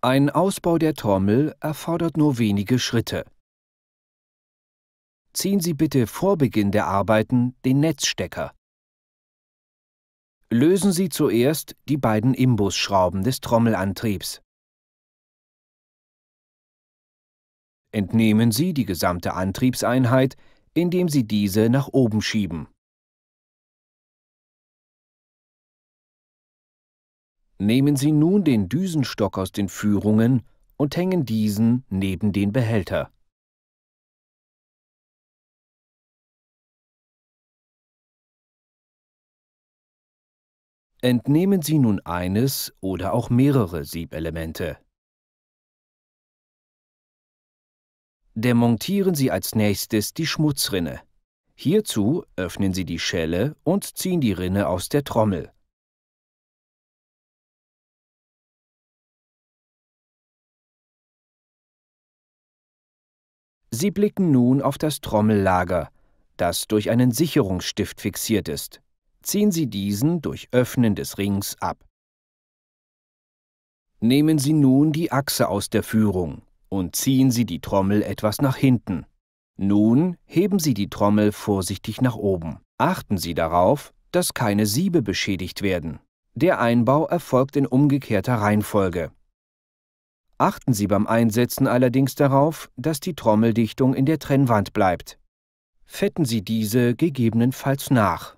Ein Ausbau der Trommel erfordert nur wenige Schritte. Ziehen Sie bitte vor Beginn der Arbeiten den Netzstecker. Lösen Sie zuerst die beiden Imbusschrauben des Trommelantriebs. Entnehmen Sie die gesamte Antriebseinheit, indem Sie diese nach oben schieben. Nehmen Sie nun den Düsenstock aus den Führungen und hängen diesen neben den Behälter. Entnehmen Sie nun eines oder auch mehrere Siebelemente. Demontieren Sie als nächstes die Schmutzrinne. Hierzu öffnen Sie die Schelle und ziehen die Rinne aus der Trommel. Sie blicken nun auf das Trommellager, das durch einen Sicherungsstift fixiert ist. Ziehen Sie diesen durch Öffnen des Rings ab. Nehmen Sie nun die Achse aus der Führung und ziehen Sie die Trommel etwas nach hinten. Nun heben Sie die Trommel vorsichtig nach oben. Achten Sie darauf, dass keine Siebe beschädigt werden. Der Einbau erfolgt in umgekehrter Reihenfolge. Achten Sie beim Einsetzen allerdings darauf, dass die Trommeldichtung in der Trennwand bleibt. Fetten Sie diese gegebenenfalls nach.